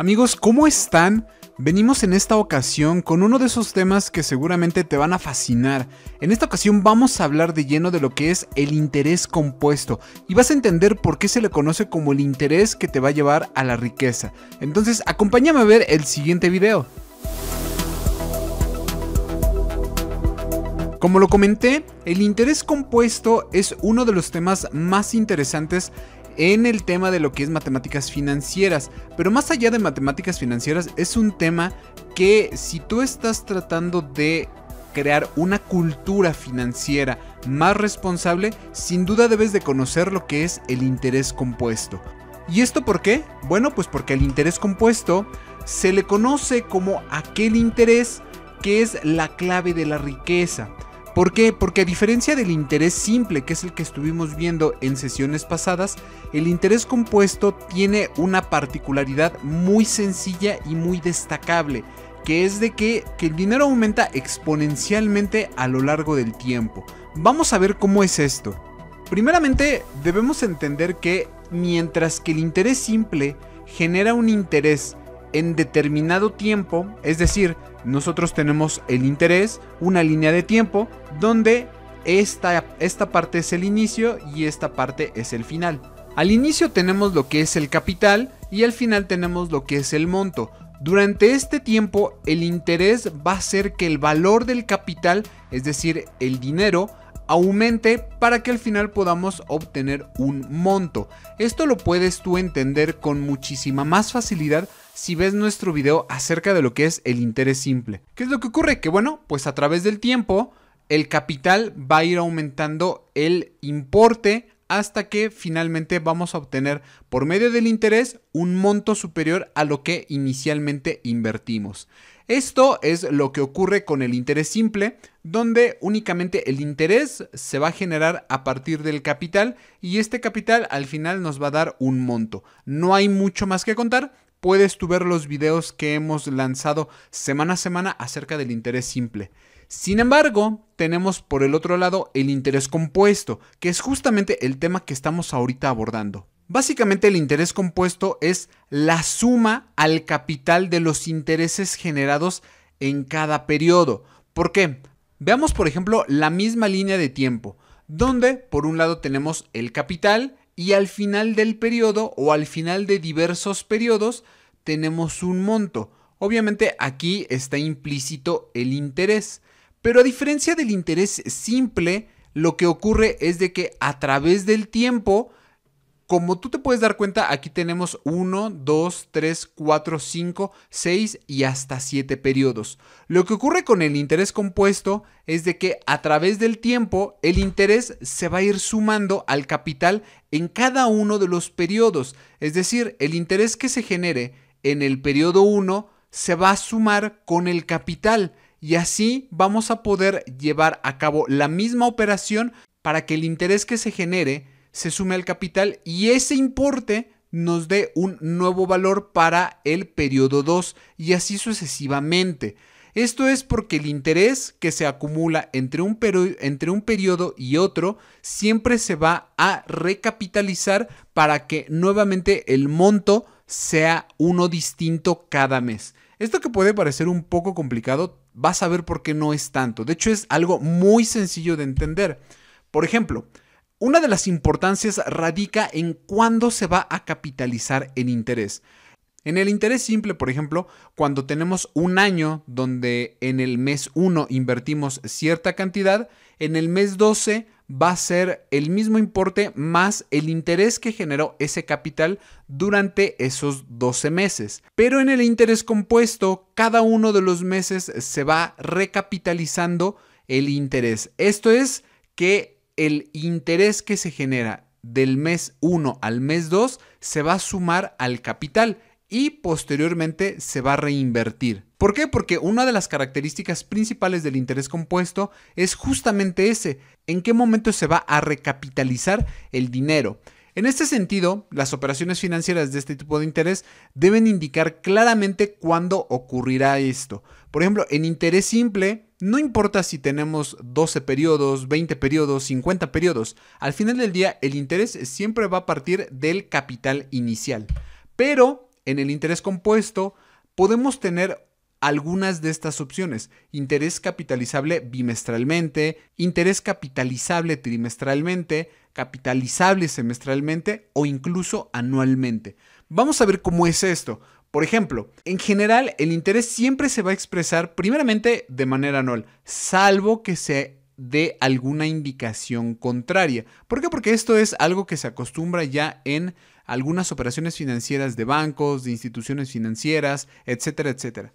Amigos, ¿cómo están? Venimos en esta ocasión con uno de esos temas que seguramente te van a fascinar. En esta ocasión vamos a hablar de lleno de lo que es el interés compuesto y vas a entender por qué se le conoce como el interés que te va a llevar a la riqueza. Entonces, acompáñame a ver el siguiente video. Como lo comenté, el interés compuesto es uno de los temas más interesantes en el tema de lo que es matemáticas financieras. Pero más allá de matemáticas financieras, es un tema que si tú estás tratando de crear una cultura financiera más responsable, sin duda debes de conocer lo que es el interés compuesto. ¿Y esto por qué? Bueno, pues porque el interés compuesto se le conoce como aquel interés que es la clave de la riqueza. ¿Por qué? Porque a diferencia del interés simple, que es el que estuvimos viendo en sesiones pasadas, el interés compuesto tiene una particularidad muy sencilla y muy destacable, que es de que, que el dinero aumenta exponencialmente a lo largo del tiempo. Vamos a ver cómo es esto. Primeramente, debemos entender que mientras que el interés simple genera un interés en determinado tiempo, es decir, nosotros tenemos el interés, una línea de tiempo, donde esta, esta parte es el inicio y esta parte es el final. Al inicio tenemos lo que es el capital y al final tenemos lo que es el monto. Durante este tiempo el interés va a hacer que el valor del capital, es decir, el dinero, aumente para que al final podamos obtener un monto. Esto lo puedes tú entender con muchísima más facilidad si ves nuestro video acerca de lo que es el interés simple. ¿Qué es lo que ocurre? Que bueno, pues a través del tiempo el capital va a ir aumentando el importe hasta que finalmente vamos a obtener por medio del interés un monto superior a lo que inicialmente invertimos. Esto es lo que ocurre con el interés simple, donde únicamente el interés se va a generar a partir del capital y este capital al final nos va a dar un monto. No hay mucho más que contar, puedes tú ver los videos que hemos lanzado semana a semana acerca del interés simple. Sin embargo, tenemos por el otro lado el interés compuesto, que es justamente el tema que estamos ahorita abordando. Básicamente el interés compuesto es la suma al capital de los intereses generados en cada periodo. ¿Por qué? Veamos por ejemplo la misma línea de tiempo, donde por un lado tenemos el capital y al final del periodo o al final de diversos periodos tenemos un monto. Obviamente aquí está implícito el interés, pero a diferencia del interés simple, lo que ocurre es de que a través del tiempo como tú te puedes dar cuenta, aquí tenemos 1, 2, 3, 4, 5, 6 y hasta 7 periodos. Lo que ocurre con el interés compuesto es de que a través del tiempo el interés se va a ir sumando al capital en cada uno de los periodos. Es decir, el interés que se genere en el periodo 1 se va a sumar con el capital y así vamos a poder llevar a cabo la misma operación para que el interés que se genere se sume al capital y ese importe nos dé un nuevo valor para el periodo 2 y así sucesivamente. Esto es porque el interés que se acumula entre un, entre un, periodo y otro siempre se va a recapitalizar para que nuevamente el monto sea uno distinto cada mes. Esto que puede parecer un poco complicado, vas a ver por qué no es tanto. De hecho, es algo muy sencillo de entender. Por ejemplo, una de las importancias radica en cuándo se va a capitalizar el interés. En el interés simple, por ejemplo, cuando tenemos un año donde en el mes 1 invertimos cierta cantidad, en el mes 12 va a ser el mismo importe más el interés que generó ese capital durante esos 12 meses. Pero en el interés compuesto, cada uno de los meses se va recapitalizando el interés. Esto es que el interés que se genera del mes 1 al mes 2 se va a sumar al capital y posteriormente se va a reinvertir. ¿Por qué? Porque una de las características principales del interés compuesto es justamente ese, en qué momento se va a recapitalizar el dinero. En este sentido, las operaciones financieras de este tipo de interés deben indicar claramente cuándo ocurrirá esto. Por ejemplo, en interés simple, no importa si tenemos 12 periodos, 20 periodos, 50 periodos, al final del día el interés siempre va a partir del capital inicial. Pero en el interés compuesto podemos tener algunas de estas opciones. Interés capitalizable bimestralmente, interés capitalizable trimestralmente, capitalizable semestralmente o incluso anualmente. Vamos a ver cómo es esto. Por ejemplo, en general el interés siempre se va a expresar primeramente de manera anual, salvo que se dé alguna indicación contraria. ¿Por qué? Porque esto es algo que se acostumbra ya en algunas operaciones financieras de bancos, de instituciones financieras, etcétera, etcétera.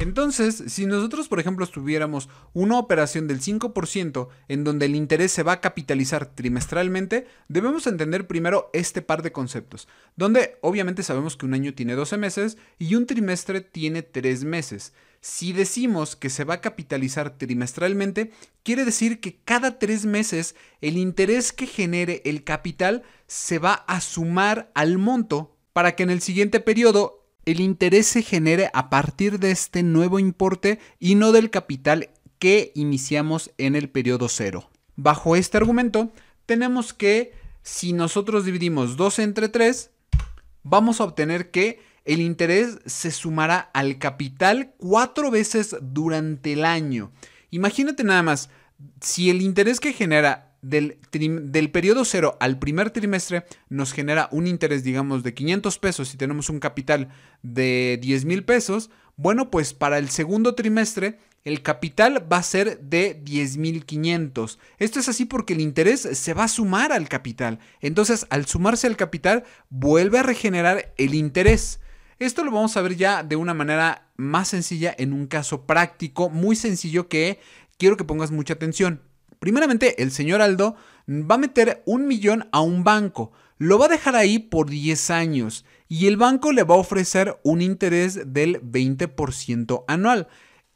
Entonces, si nosotros, por ejemplo, tuviéramos una operación del 5% en donde el interés se va a capitalizar trimestralmente, debemos entender primero este par de conceptos, donde obviamente sabemos que un año tiene 12 meses y un trimestre tiene 3 meses. Si decimos que se va a capitalizar trimestralmente, quiere decir que cada 3 meses el interés que genere el capital se va a sumar al monto para que en el siguiente periodo el interés se genere a partir de este nuevo importe y no del capital que iniciamos en el periodo cero. Bajo este argumento, tenemos que si nosotros dividimos 2 entre 3, vamos a obtener que el interés se sumará al capital cuatro veces durante el año. Imagínate nada más, si el interés que genera del, periodo cero al primer trimestre nos genera un interés, digamos, de 500 pesos si tenemos un capital de 10 mil pesos, bueno, pues para el segundo trimestre el capital va a ser de 10 mil 500, Esto es así porque el interés se va a sumar al capital. Entonces, al sumarse al capital, vuelve a regenerar el interés. Esto lo vamos a ver ya de una manera más sencilla en un caso práctico, muy sencillo que quiero que pongas mucha atención. Primeramente, el señor Aldo va a meter un millón a un banco, lo va a dejar ahí por 10 años y el banco le va a ofrecer un interés del 20% anual.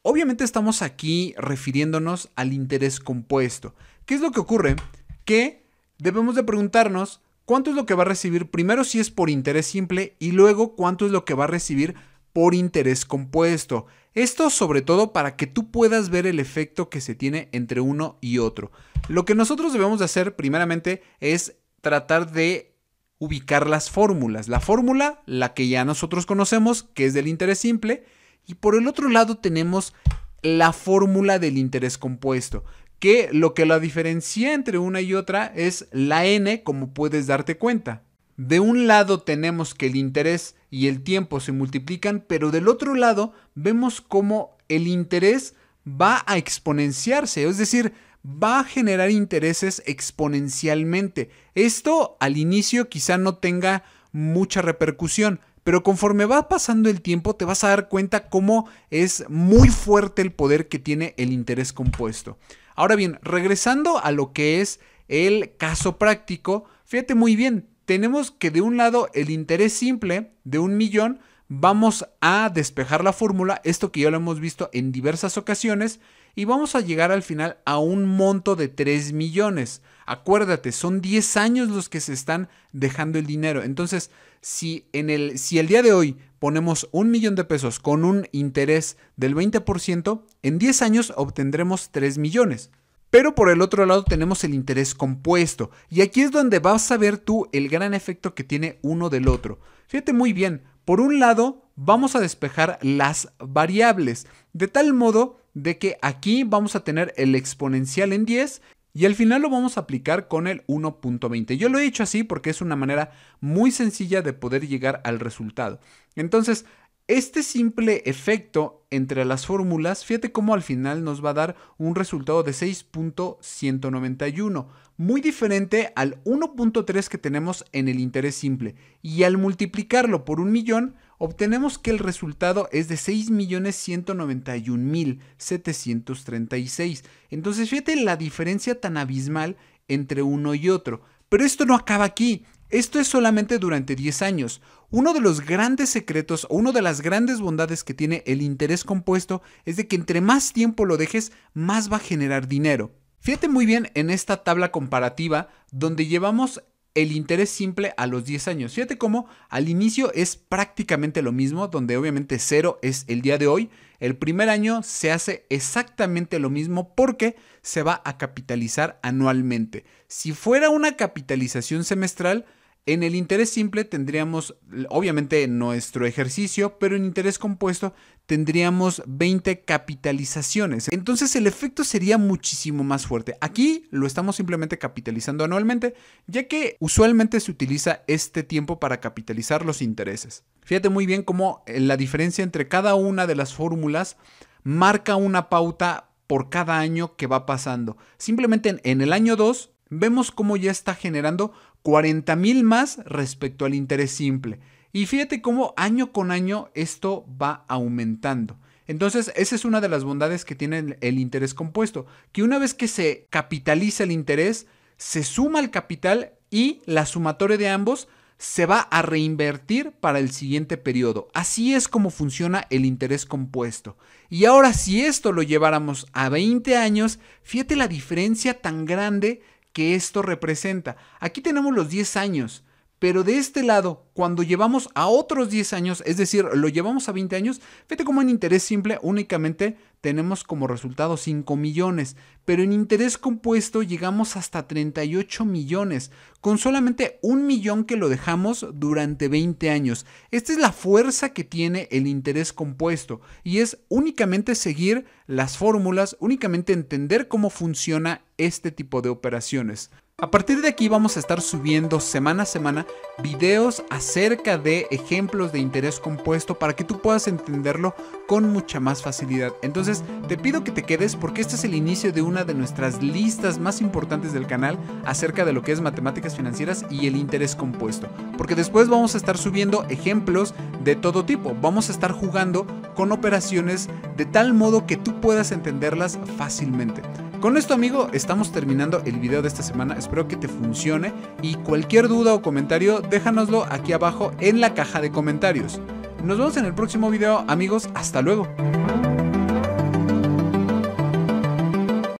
Obviamente estamos aquí refiriéndonos al interés compuesto. ¿Qué es lo que ocurre? Que debemos de preguntarnos cuánto es lo que va a recibir primero si es por interés simple y luego cuánto es lo que va a recibir por interés compuesto. Esto sobre todo para que tú puedas ver el efecto que se tiene entre uno y otro. Lo que nosotros debemos de hacer primeramente es tratar de ubicar las fórmulas. La fórmula, la que ya nosotros conocemos, que es del interés simple, y por el otro lado tenemos la fórmula del interés compuesto, que lo que la diferencia entre una y otra es la n, como puedes darte cuenta. De un lado tenemos que el interés y el tiempo se multiplican, pero del otro lado vemos cómo el interés va a exponenciarse, es decir, va a generar intereses exponencialmente. Esto al inicio quizá no tenga mucha repercusión, pero conforme va pasando el tiempo te vas a dar cuenta cómo es muy fuerte el poder que tiene el interés compuesto. Ahora bien, regresando a lo que es el caso práctico, fíjate muy bien, tenemos que de un lado el interés simple de un millón, vamos a despejar la fórmula, esto que ya lo hemos visto en diversas ocasiones, y vamos a llegar al final a un monto de 3 millones. Acuérdate, son 10 años los que se están dejando el dinero. Entonces, si, en el, si el día de hoy ponemos un millón de pesos con un interés del 20%, en 10 años obtendremos 3 millones. Pero por el otro lado tenemos el interés compuesto. Y aquí es donde vas a ver tú el gran efecto que tiene uno del otro. Fíjate muy bien, por un lado vamos a despejar las variables, de tal modo de que aquí vamos a tener el exponencial en 10 y al final lo vamos a aplicar con el 1.20. Yo lo he hecho así porque es una manera muy sencilla de poder llegar al resultado. Entonces, este simple efecto entre las fórmulas, fíjate cómo al final nos va a dar un resultado de 6.191, muy diferente al 1.3 que tenemos en el interés simple. Y al multiplicarlo por un millón, obtenemos que el resultado es de 6.191.736. Entonces fíjate la diferencia tan abismal entre uno y otro. Pero esto no acaba aquí. Esto es solamente durante 10 años. Uno de los grandes secretos o una de las grandes bondades que tiene el interés compuesto es de que entre más tiempo lo dejes, más va a generar dinero. Fíjate muy bien en esta tabla comparativa donde llevamos el interés simple a los 10 años. Fíjate cómo al inicio es prácticamente lo mismo, donde obviamente cero es el día de hoy. El primer año se hace exactamente lo mismo porque se va a capitalizar anualmente. Si fuera una capitalización semestral, en el interés simple tendríamos, obviamente, nuestro ejercicio, pero en interés compuesto tendríamos 20 capitalizaciones. Entonces el efecto sería muchísimo más fuerte. Aquí lo estamos simplemente capitalizando anualmente, ya que usualmente se utiliza este tiempo para capitalizar los intereses. Fíjate muy bien cómo eh, la diferencia entre cada una de las fórmulas marca una pauta por cada año que va pasando. Simplemente en el año 2 vemos cómo ya está generando 40 mil más respecto al interés simple. Y fíjate cómo año con año esto va aumentando. Entonces, esa es una de las bondades que tiene el, interés compuesto, que una vez que se capitaliza el interés, se suma el capital y la sumatoria de ambos se va a reinvertir para el siguiente periodo. Así es como funciona el interés compuesto. Y ahora si esto lo lleváramos a 20 años, fíjate la diferencia tan grande que esto representa. Aquí tenemos los 10 años pero de este lado, cuando llevamos a otros 10 años, es decir, lo llevamos a 20 años, fíjate cómo en interés simple únicamente tenemos como resultado 5 millones, pero en interés compuesto llegamos hasta 38 millones, con solamente un millón que lo dejamos durante 20 años. Esta es la fuerza que tiene el interés compuesto y es únicamente seguir las fórmulas, únicamente entender cómo funciona este tipo de operaciones. A partir de aquí vamos a estar subiendo semana a semana videos acerca de ejemplos de interés compuesto para que tú puedas entenderlo con mucha más facilidad. Entonces te pido que te quedes porque este es el inicio de una de nuestras listas más importantes del canal acerca de lo que es matemáticas financieras y el interés compuesto. Porque después vamos a estar subiendo ejemplos de todo tipo. Vamos a estar jugando con operaciones de tal modo que tú puedas entenderlas fácilmente. Con esto amigo, estamos terminando el video de esta semana, espero que te funcione y cualquier duda o comentario déjanoslo aquí abajo en la caja de comentarios. Nos vemos en el próximo video amigos, hasta luego.